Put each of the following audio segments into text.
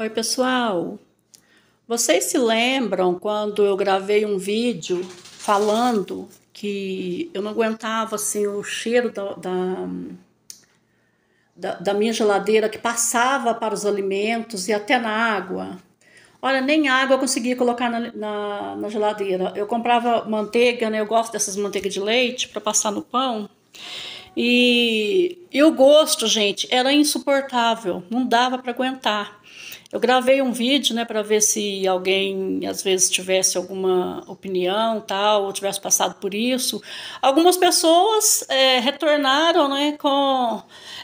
Oi, pessoal! Vocês se lembram quando eu gravei um vídeo falando que eu não aguentava assim, o cheiro da, da, da, da minha geladeira que passava para os alimentos e até na água? Olha, nem água eu conseguia colocar na, na, na geladeira. Eu comprava manteiga, né? Eu gosto dessas manteigas de leite para passar no pão. E, e o gosto, gente, era insuportável, não dava para aguentar. Eu gravei um vídeo, né, para ver se alguém às vezes tivesse alguma opinião, tal, ou tivesse passado por isso. Algumas pessoas é, retornaram, né, com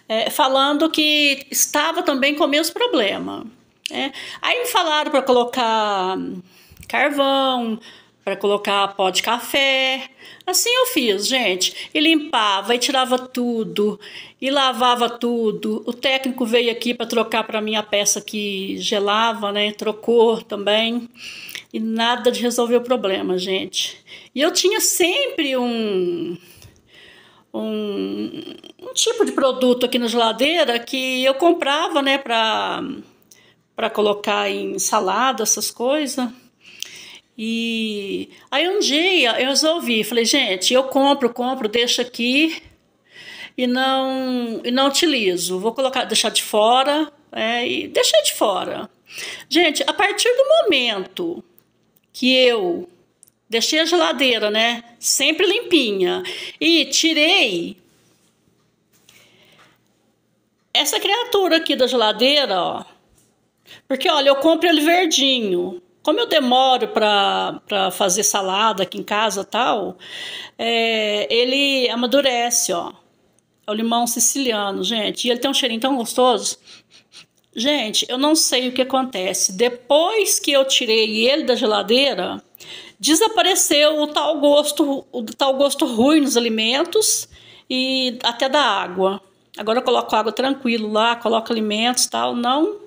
é, falando que estava também com o mesmo problema. Né? Aí me falaram para colocar carvão, para colocar pó de café. Assim eu fiz, gente. E limpava e tirava tudo e lavava tudo. O técnico veio aqui para trocar para mim a peça que gelava, né? Trocou também. E nada de resolver o problema, gente. E eu tinha sempre um um, um tipo de produto aqui na geladeira que eu comprava, né, para para colocar em salada, essas coisas. E aí um dia eu resolvi, falei, gente, eu compro, compro, deixo aqui e não e não utilizo. Vou colocar, deixar de fora, é, e deixei de fora. Gente, a partir do momento que eu deixei a geladeira, né, sempre limpinha e tirei essa criatura aqui da geladeira, ó. Porque olha, eu compro ele verdinho. Como eu demoro para fazer salada aqui em casa tal, é, ele amadurece, ó. É o limão siciliano, gente. E ele tem um cheirinho tão gostoso. Gente, eu não sei o que acontece. Depois que eu tirei ele da geladeira, desapareceu o tal gosto, o tal gosto ruim nos alimentos e até da água. Agora eu coloco água tranquilo lá, coloco alimentos tal, não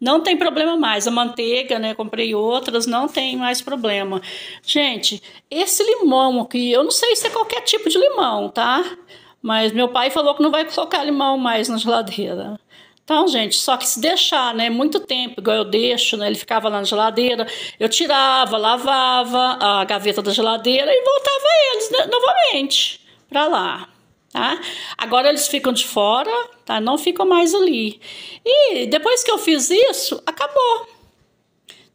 não tem problema mais. A manteiga, né? Comprei outras, não tem mais problema. Gente, esse limão aqui, eu não sei se é qualquer tipo de limão, tá? Mas meu pai falou que não vai colocar limão mais na geladeira. Então, gente, só que se deixar, né, muito tempo, igual eu deixo, né, ele ficava lá na geladeira, eu tirava, lavava a gaveta da geladeira e voltava eles né, novamente para lá tá? Agora eles ficam de fora, tá? Não ficam mais ali. E depois que eu fiz isso, acabou.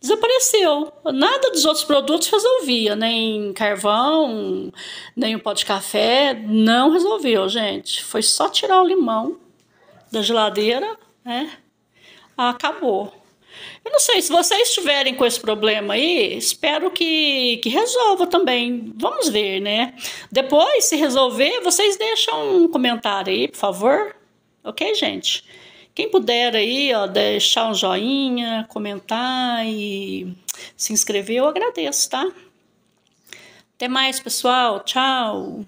Desapareceu. Nada dos outros produtos resolvia, nem carvão, nem o pó de café, não resolveu, gente. Foi só tirar o limão da geladeira, né? Acabou. Eu não sei, se vocês estiverem com esse problema aí, espero que, que resolva também. Vamos ver, né? Depois, se resolver, vocês deixam um comentário aí, por favor. Ok, gente? Quem puder aí, ó, deixar um joinha, comentar e se inscrever, eu agradeço, tá? Até mais, pessoal. Tchau.